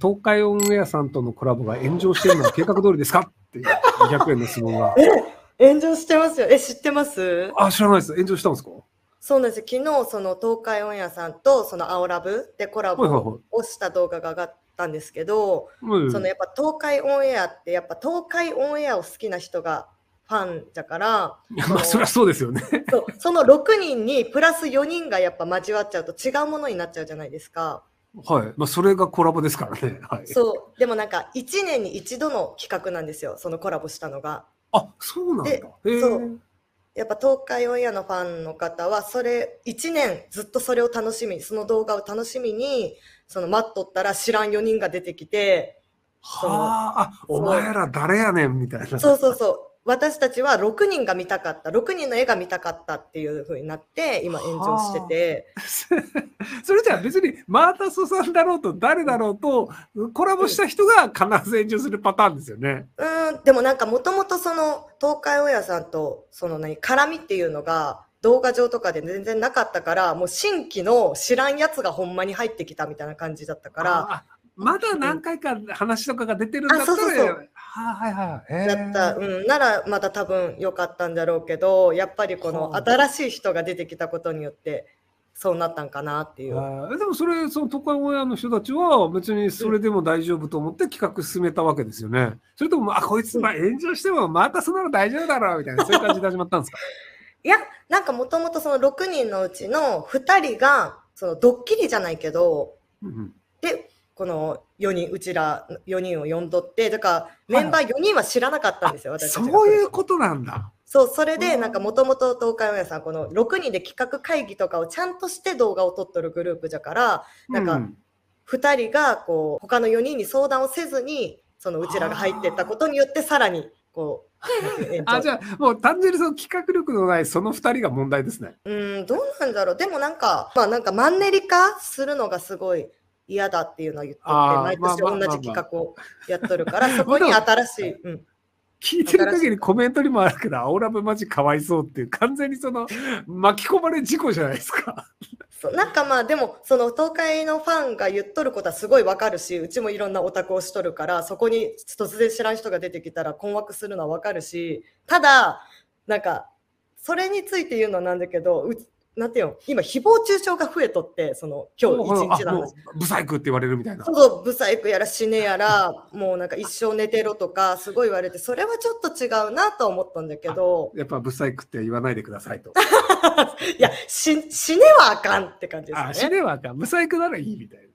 東海オンエアさんとのコラボが炎上してるのは計画通りですかって200円の質問が。え、炎上してますよ。え、知ってますあ、知らないです。炎上したんですかそうなんです昨日その東海オンエアさんとその「青ラブ」でコラボをした動画が上がったんですけど、はいはい、そのやっぱ東海オンエアってやっぱ東海オンエアを好きな人がファンだから、いやまあ、そりゃそうですよねその6人にプラス4人がやっぱ交わっちゃうと違うものになっちゃうじゃないですか。はい。まあ、それがコラボですからね。はい。そう。でもなんか、1年に1度の企画なんですよ、そのコラボしたのが。あ、そうなんだ。そう。やっぱ東海オンエアのファンの方は、それ、1年ずっとそれを楽しみに、その動画を楽しみに、その待っとったら知らん4人が出てきて、はあ、お前ら誰やねんみたいな。そうそうそう。私たちは6人が見たかった、6人の絵が見たかったっていうふうになって、今炎上してて。それじゃあ別にマータソさんだろうと誰だろうと、コラボした人が必ず炎上するパターンですよね。うん、うんでもなんかもともとその東海オンエアさんとその何、絡みっていうのが、動画上とかで全然なかったから、もう新規の知らんやつがほんまに入ってきたみたいな感じだったから、まだ何回か話とかが出てるんだったら、はいはいはい。だった、うん、ならまた多分良かったんだろうけど、やっぱりこの新しい人が出てきたことによって、そうなったんかなっていう。でもそれ、その都会親の人たちは別にそれでも大丈夫と思って企画進めたわけですよね。うん、それとも、あ、こいつ、まあ、炎上してもまたそんなの大丈夫だろうみたいな、そういう感じで始まったんですかいや、なんかもともとその6人のうちの2人が、そのドッキリじゃないけど、うん、で、この4人、うちら4人を呼んどって、だからメンバー4人は知らなかったんですよ、私そういうことなんだ。そう、それで、なんかもともと東海オンエアさん、この6人で企画会議とかをちゃんとして動画を撮っとるグループじゃから、なんか2人がこう、他の4人に相談をせずに、そのうちらが入ってったことによって、さらにこう、あじゃあもう単純にその企画力のないその2人が問題ですね。うんどうなんだろうでもなんかまあなんかマンネリ化するのがすごい嫌だっていうのを言ってて、毎年同じ企画をやっとるから、そこに新しい。うん聞いてる限りコメントにもあるけど、青ラブマジかわいそうっていう、完全にその巻き込まれ事故じゃないですか。そうなんかまあでもその東海のファンが言っとることはすごいわかるしうちもいろんなオタクをしとるからそこに突然知らん人が出てきたら困惑するのはわかるしただなんかそれについて言うのはなんだけどなんてよ今誹謗中傷が増えとってその今日一日の話ブサイクって言われるみたいなそうブサイクやら死ねやらもうなんか一生寝てろとかすごい言われてそれはちょっと違うなと思ったんだけどやっぱブサイクって言わないでくださいと いやし死ねはあかんって感じですね死ねはあかんブサイクならいいみたいな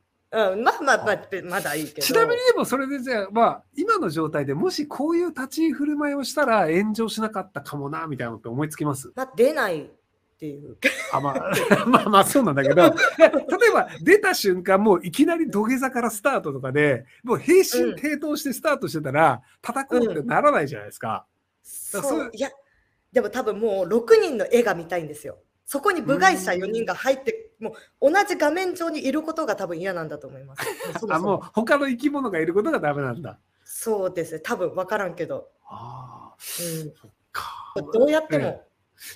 うん、まあまあまあ、まだいいけど。ちなみにでもそれでじゃあ、まあ、今の状態でもしこういう立ち居振る舞いをしたら炎上しなかったかもな、みたいなのって思いつきます、まあ、出ないっていう。あ まあ、まあ、まあそうなんだけど、例えば出た瞬間、もういきなり土下座からスタートとかで、もう平身低頭してスタートしてたら、叩こうってならないじゃないですか。うん、かそういや、でも多分もう6人の絵が見たいんですよ。そこに部外者4人が入って、うもう同じ画面上にいることが多分嫌なんだと思います。そもそもあもう他の生き物がいることがダメなんだ。そうですね、多分分からんけど。ああ、うん、どうやっても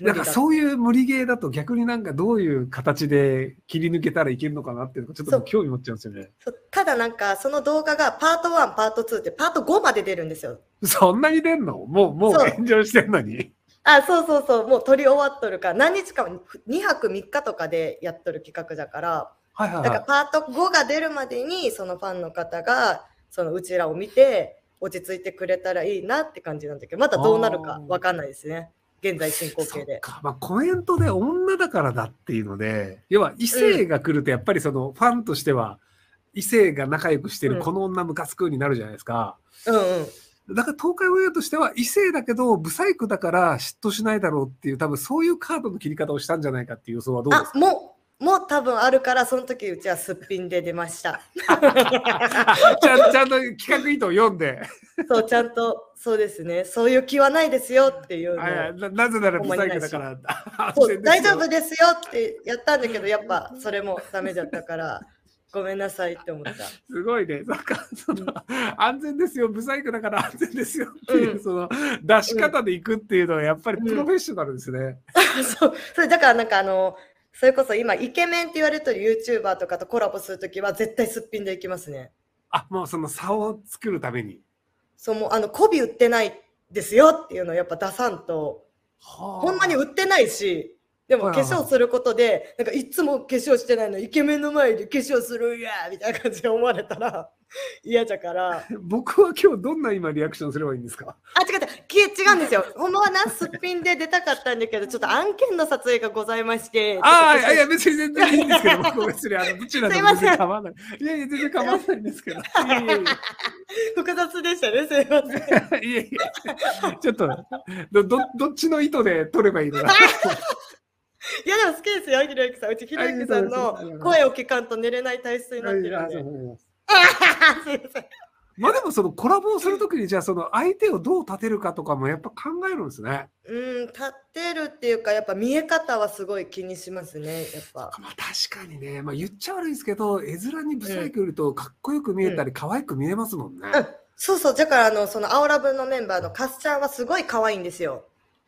なんかそういう無理ゲーだと逆になんかどういう形で切り抜けたらいけるのかなっていうのがちょっと興味持っちゃうんですよね。ただなんかその動画がパート1、パート2ってパート5まで出るんですよ。そんなに出んのもう、もう炎上してんのに。あ、そうそうそう、もう撮り終わっとるから、何日か2泊3日とかでやっとる企画だから、はいはいはい、だからパート5が出るまでに、そのファンの方が、そのうちらを見て、落ち着いてくれたらいいなって感じなんだけど、まだどうなるかわかんないですね。現在進行形で。まあ、コメントで女だからだっていうので、要は異性が来るとやっぱりそのファンとしては、異性が仲良くしてるこの女ムカつくになるじゃないですか。うん、うん、うんだから東海オンエアとしては異性だけど、ブサイクだから嫉妬しないだろうっていう、多分そういうカードの切り方をしたんじゃないかっていう予想はどうですかもも多分あるからその時うちはすっぴんで出ました ちゃちゃんと企画意図を読んでそうちゃんとそうですねそういう気はないですよっていうななぜならブサイクだから 大丈夫ですよってやったんだけどやっぱそれもダメだったからごめんなさいって思ったすごいねなんかその、うん、安全ですよブサイクだから安全ですよっていう、うん、その出し方でいくっていうのはやっぱりプロフェッショナルですね、うん、そうそれだからなんかあのそれこそ今、イケメンって言われてる YouTuber とかとコラボするときは、絶対すっぴんでいきますね。あ、もうその差を作るために。そう、もうあの、媚び売ってないですよっていうのをやっぱ出さんと、はあ、ほんまに売ってないし、でも化粧することで、なんかいつも化粧してないの、イケメンの前で化粧するんやみたいな感じで思われたら 嫌じゃから。僕は今日どんな今リアクションすればいいんですかあ、違った。違うんですよ。ほんまはな、すっぴんで出たかったんだけど、ちょっと案件の撮影がございまして。ああ、いや、別に全然いいんですけど、僕別にあの、どちらで全然構わない。いやいや、全然構わないんですけど。いやいや複雑でしたね、すいません。いやいや、ちょっと、ど、ど、どっちの意図で撮ればいいのか。いやでも好きですよ、ひろゆきさん。うちひろゆきさんの声を聞かんと寝れない体質になってる んで。まあでもそのコラボをするときにじゃあその相手をどう立てるかとかもやっぱ考えるんですね。うん立てるっていうかやっぱ見え方はすごい気にしますねやっぱ。まあ確かにね、まあ、言っちゃ悪いですけど絵面にブサイクいるとかっこよく見えたり可愛く見えますもんね。うんうん、そうそうだからあのその「青ラブ」のメンバーのカスちゃんはすごい可愛いんですよ。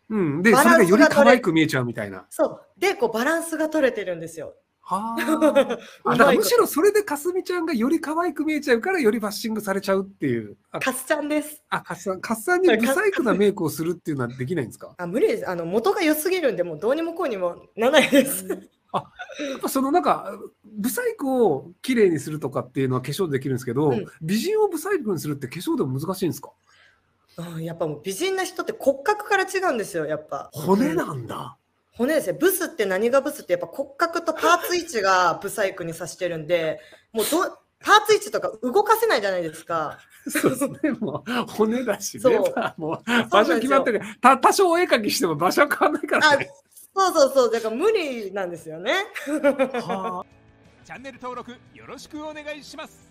うん、で、それがより可愛く見えちゃうみたいな。そう。で、こう、バランスが取れてるんですよ。はあ。だむしろそれでかすみちゃんがより可愛く見えちゃうから、よりバッシングされちゃうっていう。かすちゃんです。あ、かすさん。かすさんにブサイクなメイクをするっていうのはできないんですかあ、無理です。あの、元が良すぎるんで、もうどうにもこうにもならないです。あやっぱそのなんかブサイクを綺麗にするとかっていうのは化粧でできるんですけど、うん、美人をブサイクにするって化粧でも難しいんですかうん、やっぱもう美人な人って骨格から違うんですよやっぱ骨なんだ、骨ですねブスって何がブスってやっぱ骨格とパーツ位置が ブサイクにさしてるんでもうどパーツ位置とか動かせないじゃないですか。そうですね、もう骨だしね、もう場所決まってる、た多少お絵描きしても場所変わんないから、ね、そうそうそう、だから無理なんですよね。はあ、チャンネル登録よろしくお願いします。